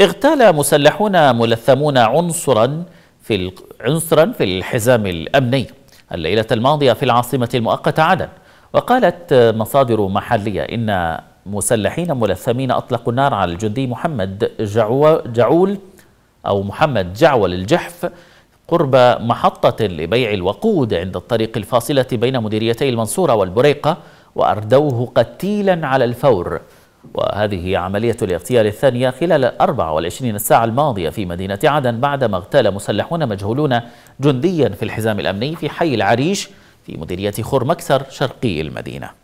اغتال مسلحون ملثمون عنصرا في عنصرا في الحزام الامني الليله الماضيه في العاصمه المؤقته عدن وقالت مصادر محليه ان مسلحين ملثمين اطلقوا النار على الجندي محمد جعو جعول او محمد جعول الجحف قرب محطة لبيع الوقود عند الطريق الفاصلة بين مديريتي المنصورة والبريقة وأردوه قتيلا على الفور وهذه عملية الاغتيال الثانية خلال 24 ساعة الماضية في مدينة عدن بعدما اغتال مسلحون مجهولون جنديا في الحزام الأمني في حي العريش في مديرية خرمكسر شرقي المدينة